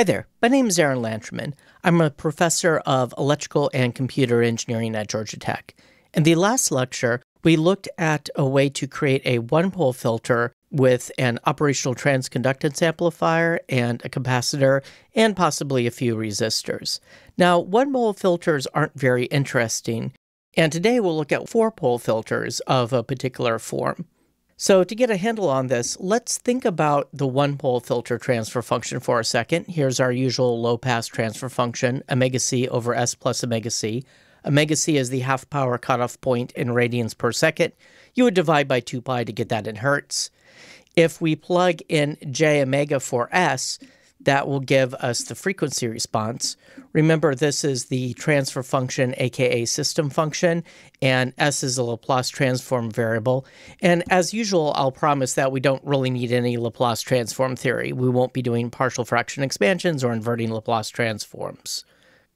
Hi there. My name is Aaron Lanterman. I'm a professor of electrical and computer engineering at Georgia Tech. In the last lecture, we looked at a way to create a one pole filter with an operational transconductance amplifier and a capacitor and possibly a few resistors. Now, one pole filters aren't very interesting, and today we'll look at four pole filters of a particular form. So to get a handle on this, let's think about the one pole filter transfer function for a second. Here's our usual low pass transfer function, omega c over s plus omega c. Omega c is the half power cutoff point in radians per second. You would divide by 2 pi to get that in hertz. If we plug in j omega for s, that will give us the frequency response. Remember, this is the transfer function, aka system function, and S is a Laplace transform variable. And as usual, I'll promise that we don't really need any Laplace transform theory. We won't be doing partial fraction expansions or inverting Laplace transforms.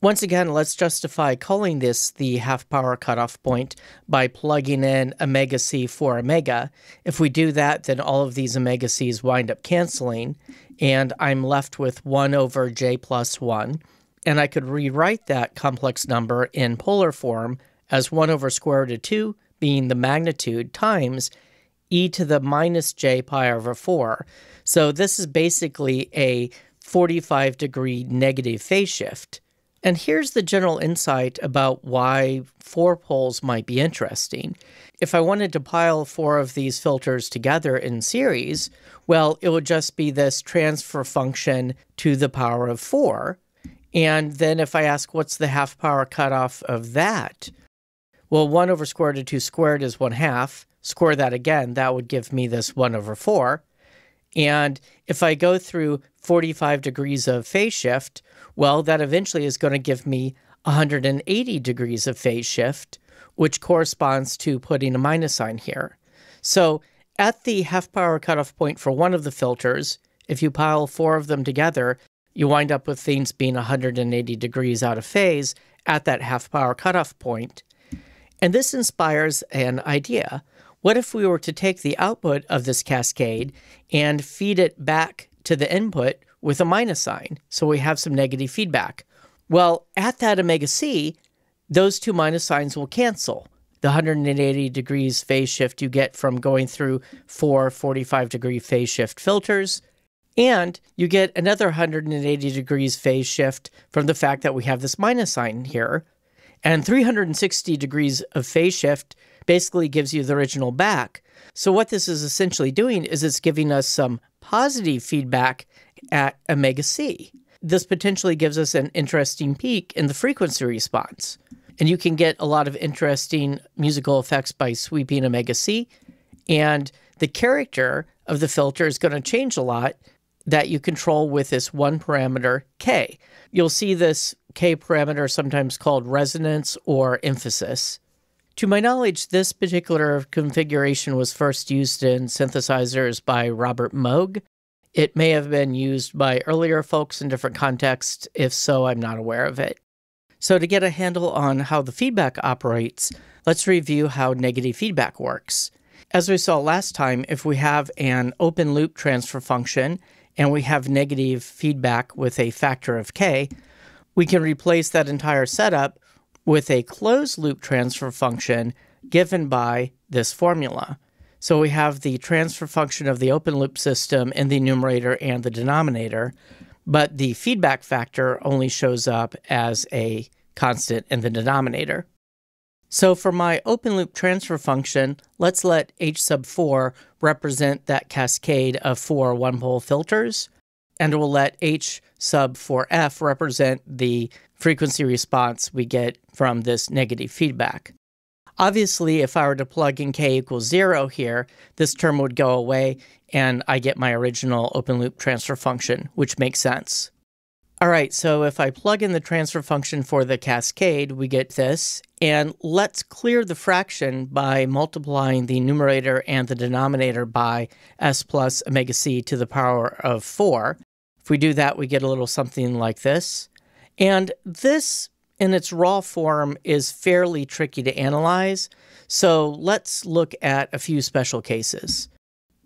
Once again, let's justify calling this the half power cutoff point by plugging in omega c for omega. If we do that, then all of these omega c's wind up canceling, and I'm left with 1 over j plus 1. And I could rewrite that complex number in polar form as 1 over square root of 2 being the magnitude times e to the minus j pi over 4. So this is basically a 45 degree negative phase shift. And here's the general insight about why four poles might be interesting. If I wanted to pile four of these filters together in series, well, it would just be this transfer function to the power of four. And then if I ask what's the half power cutoff of that, well, 1 over square root of 2 squared is 1 half. Square that again, that would give me this 1 over 4. And if I go through 45 degrees of phase shift, well, that eventually is going to give me 180 degrees of phase shift, which corresponds to putting a minus sign here. So at the half power cutoff point for one of the filters, if you pile four of them together, you wind up with things being 180 degrees out of phase at that half power cutoff point. And this inspires an idea. What if we were to take the output of this cascade and feed it back to the input with a minus sign. So we have some negative feedback. Well, at that omega C, those two minus signs will cancel. The 180 degrees phase shift you get from going through four 45 degree phase shift filters. And you get another 180 degrees phase shift from the fact that we have this minus sign here. And 360 degrees of phase shift basically gives you the original back. So, what this is essentially doing is it's giving us some positive feedback at omega C. This potentially gives us an interesting peak in the frequency response. And you can get a lot of interesting musical effects by sweeping omega C. And the character of the filter is going to change a lot that you control with this one parameter K. You'll see this K parameter sometimes called resonance or emphasis. To my knowledge, this particular configuration was first used in synthesizers by Robert Moog it may have been used by earlier folks in different contexts. If so, I'm not aware of it. So, to get a handle on how the feedback operates, let's review how negative feedback works. As we saw last time, if we have an open loop transfer function and we have negative feedback with a factor of k, we can replace that entire setup with a closed loop transfer function given by this formula. So we have the transfer function of the open loop system in the numerator and the denominator, but the feedback factor only shows up as a constant in the denominator. So for my open loop transfer function, let's let h sub 4 represent that cascade of four one-pole filters, and we'll let h sub 4f represent the frequency response we get from this negative feedback. Obviously, if I were to plug in k equals zero here, this term would go away and I get my original open loop transfer function, which makes sense. All right, so if I plug in the transfer function for the cascade, we get this. And let's clear the fraction by multiplying the numerator and the denominator by s plus omega c to the power of 4. If we do that, we get a little something like this. And this in its raw form is fairly tricky to analyze. So let's look at a few special cases.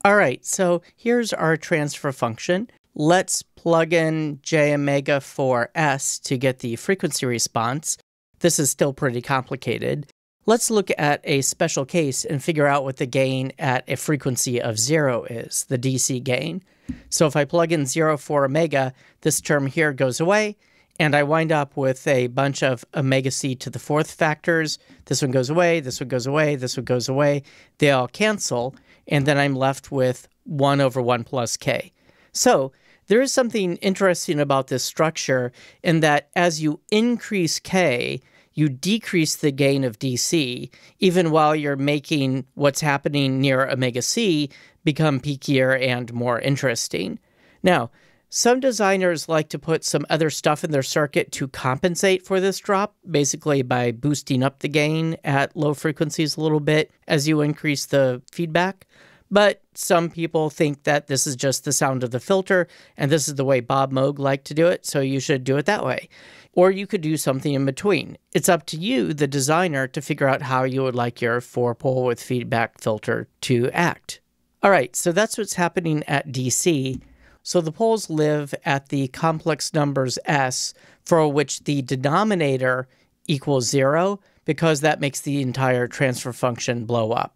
All right, so here's our transfer function. Let's plug in j omega for s to get the frequency response. This is still pretty complicated. Let's look at a special case and figure out what the gain at a frequency of zero is, the DC gain. So if I plug in zero for omega, this term here goes away, and I wind up with a bunch of omega c to the fourth factors. This one goes away, this one goes away, this one goes away. They all cancel, and then I'm left with 1 over 1 plus k. So there is something interesting about this structure in that as you increase k, you decrease the gain of DC, even while you're making what's happening near omega c become peakier and more interesting. Now, some designers like to put some other stuff in their circuit to compensate for this drop, basically by boosting up the gain at low frequencies a little bit as you increase the feedback. But some people think that this is just the sound of the filter, and this is the way Bob Moog liked to do it, so you should do it that way. Or you could do something in between. It's up to you, the designer, to figure out how you would like your four pole with feedback filter to act. All right, so that's what's happening at DC. So the poles live at the complex numbers S, for which the denominator equals zero, because that makes the entire transfer function blow up.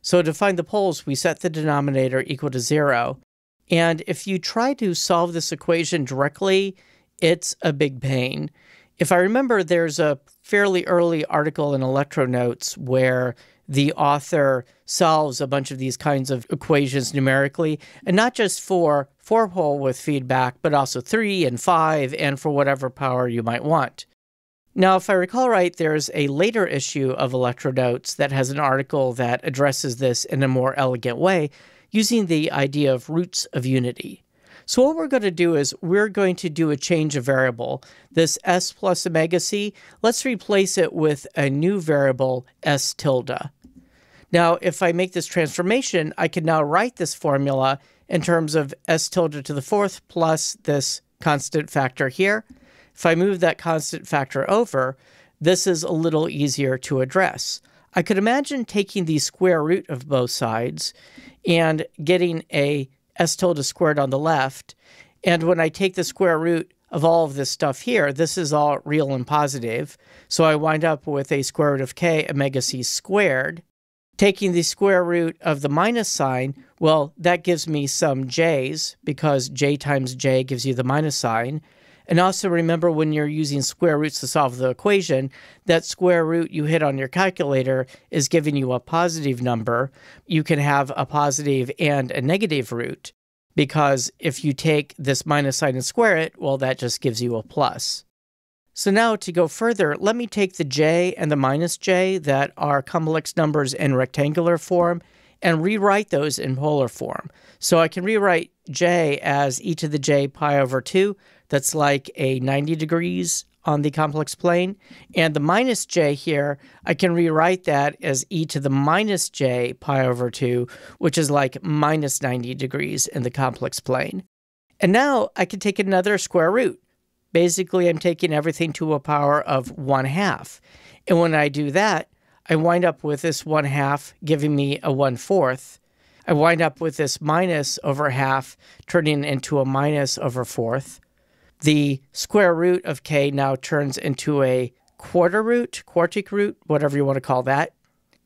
So to find the poles, we set the denominator equal to zero. And if you try to solve this equation directly, it's a big pain. If I remember, there's a fairly early article in Electronotes where the author solves a bunch of these kinds of equations numerically, and not just for four pole with feedback, but also three and five, and for whatever power you might want. Now, if I recall right, there's a later issue of Electrodotes that has an article that addresses this in a more elegant way, using the idea of roots of unity. So what we're going to do is we're going to do a change of variable. This s plus omega c, let's replace it with a new variable s tilde. Now, if I make this transformation, I can now write this formula in terms of s tilde to the fourth plus this constant factor here. If I move that constant factor over, this is a little easier to address. I could imagine taking the square root of both sides and getting a s tilde squared on the left. And when I take the square root of all of this stuff here, this is all real and positive. So I wind up with a square root of k omega c squared. Taking the square root of the minus sign well, that gives me some j's because j times j gives you the minus sign. And also remember when you're using square roots to solve the equation, that square root you hit on your calculator is giving you a positive number. You can have a positive and a negative root because if you take this minus sign and square it, well, that just gives you a plus. So now to go further, let me take the j and the minus j that are complex numbers in rectangular form and rewrite those in polar form. So I can rewrite j as e to the j pi over 2. That's like a 90 degrees on the complex plane. And the minus j here, I can rewrite that as e to the minus j pi over 2, which is like minus 90 degrees in the complex plane. And now I can take another square root. Basically, I'm taking everything to a power of 1 half. And when I do that, I wind up with this one half giving me a one fourth. I wind up with this minus over half turning into a minus over fourth. The square root of k now turns into a quarter root, quartic root, whatever you want to call that.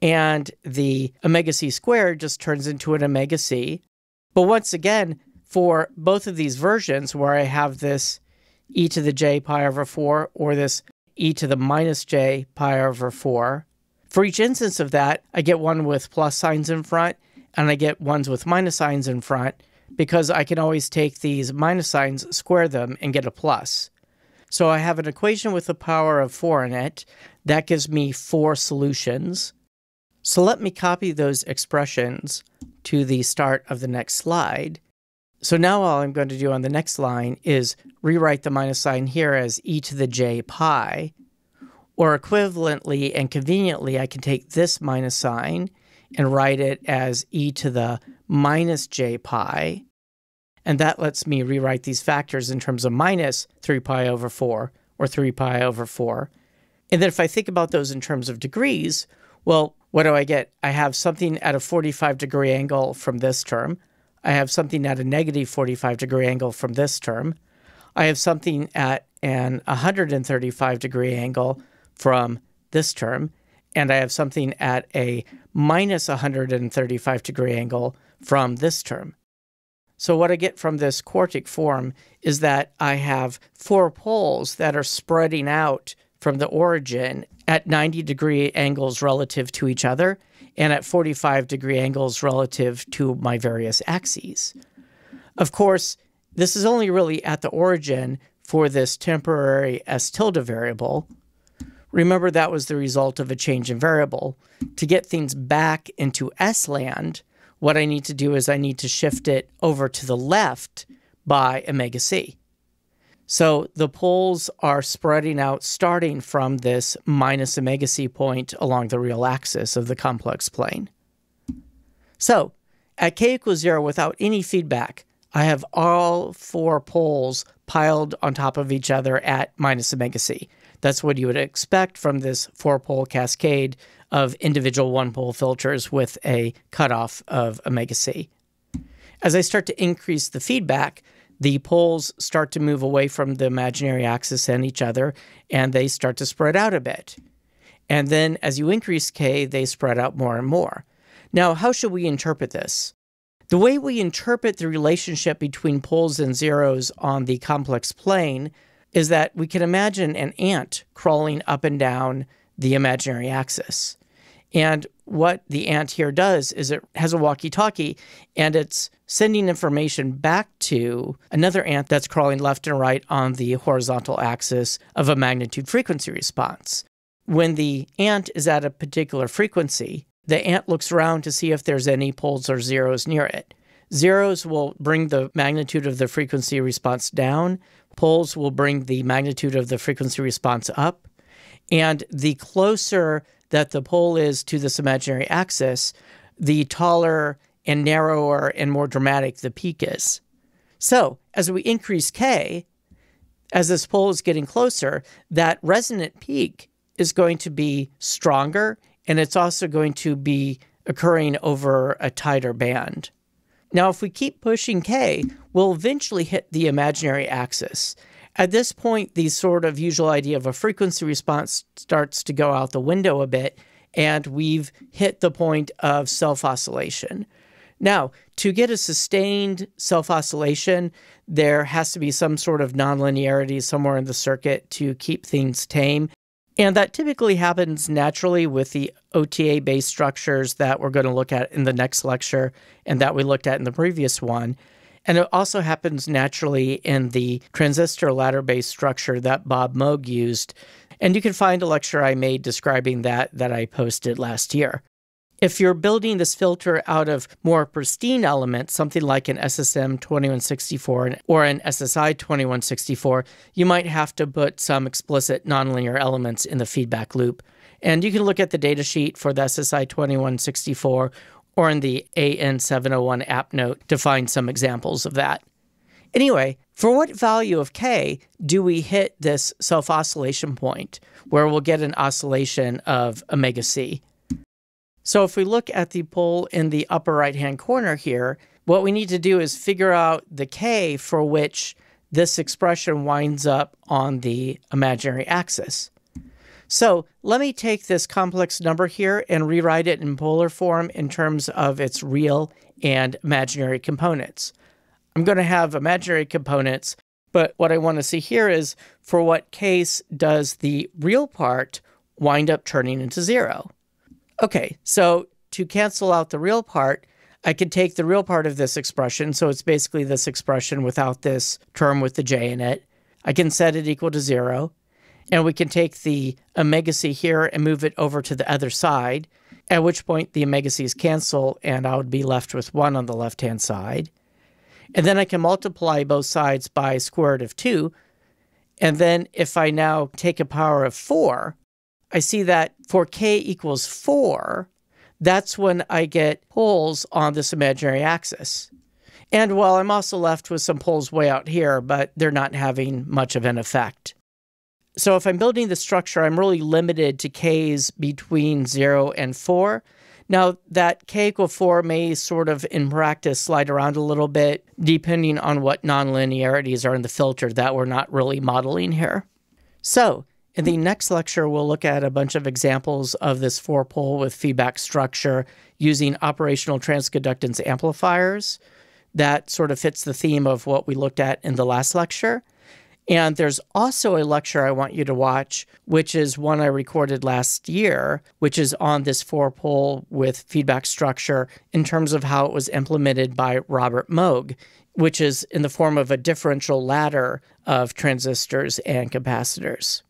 And the omega c squared just turns into an omega c. But once again, for both of these versions where I have this e to the j pi over 4 or this e to the minus j pi over 4, for each instance of that, I get one with plus signs in front and I get ones with minus signs in front because I can always take these minus signs, square them, and get a plus. So I have an equation with a power of 4 in it. That gives me four solutions. So let me copy those expressions to the start of the next slide. So now all I'm going to do on the next line is rewrite the minus sign here as e to the j pi, or equivalently and conveniently, I can take this minus sign and write it as e to the minus j pi. And that lets me rewrite these factors in terms of minus 3 pi over 4 or 3 pi over 4. And then if I think about those in terms of degrees, well, what do I get? I have something at a 45 degree angle from this term. I have something at a negative 45 degree angle from this term. I have something at an 135 degree angle from this term, and I have something at a minus 135 degree angle from this term. So what I get from this quartic form is that I have four poles that are spreading out from the origin at 90 degree angles relative to each other and at 45 degree angles relative to my various axes. Of course, this is only really at the origin for this temporary S tilde variable, Remember, that was the result of a change in variable. To get things back into S land, what I need to do is I need to shift it over to the left by omega C. So the poles are spreading out starting from this minus omega C point along the real axis of the complex plane. So at k equals zero, without any feedback, I have all four poles piled on top of each other at minus omega C. That's what you would expect from this four pole cascade of individual one pole filters with a cutoff of omega C. As I start to increase the feedback, the poles start to move away from the imaginary axis and each other, and they start to spread out a bit. And then as you increase k, they spread out more and more. Now, how should we interpret this? The way we interpret the relationship between poles and zeros on the complex plane is that we can imagine an ant crawling up and down the imaginary axis. And what the ant here does is it has a walkie talkie and it's sending information back to another ant that's crawling left and right on the horizontal axis of a magnitude frequency response. When the ant is at a particular frequency, the ant looks around to see if there's any poles or zeros near it. Zeros will bring the magnitude of the frequency response down poles will bring the magnitude of the frequency response up. And the closer that the pole is to this imaginary axis, the taller and narrower and more dramatic the peak is. So as we increase k, as this pole is getting closer, that resonant peak is going to be stronger and it's also going to be occurring over a tighter band. Now, if we keep pushing k, will eventually hit the imaginary axis. At this point, the sort of usual idea of a frequency response starts to go out the window a bit, and we've hit the point of self oscillation. Now, to get a sustained self oscillation, there has to be some sort of nonlinearity somewhere in the circuit to keep things tame. And that typically happens naturally with the OTA based structures that we're going to look at in the next lecture and that we looked at in the previous one. And it also happens naturally in the transistor ladder based structure that Bob Moog used. And you can find a lecture I made describing that that I posted last year. If you're building this filter out of more pristine elements, something like an SSM 2164 or an SSI 2164, you might have to put some explicit nonlinear elements in the feedback loop. And you can look at the datasheet for the SSI 2164 or in the AN701 app note to find some examples of that. Anyway, for what value of k do we hit this self oscillation point where we'll get an oscillation of omega c? So if we look at the pole in the upper right hand corner here, what we need to do is figure out the k for which this expression winds up on the imaginary axis. So let me take this complex number here and rewrite it in polar form in terms of its real and imaginary components. I'm going to have imaginary components, but what I want to see here is for what case does the real part wind up turning into zero? Okay, so to cancel out the real part, I could take the real part of this expression, so it's basically this expression without this term with the j in it. I can set it equal to zero and we can take the omega c here and move it over to the other side, at which point the omega c's cancel and I would be left with 1 on the left-hand side. And then I can multiply both sides by square root of 2. And then if I now take a power of 4, I see that for k equals 4, that's when I get poles on this imaginary axis. And while I'm also left with some poles way out here, but they're not having much of an effect. So if I'm building the structure, I'm really limited to k's between 0 and 4. Now, that k equal 4 may sort of in practice slide around a little bit depending on what nonlinearities are in the filter that we're not really modeling here. So, in the next lecture, we'll look at a bunch of examples of this four pole with feedback structure using operational transconductance amplifiers. That sort of fits the theme of what we looked at in the last lecture. And there's also a lecture I want you to watch, which is one I recorded last year, which is on this four pole with feedback structure in terms of how it was implemented by Robert Moog, which is in the form of a differential ladder of transistors and capacitors.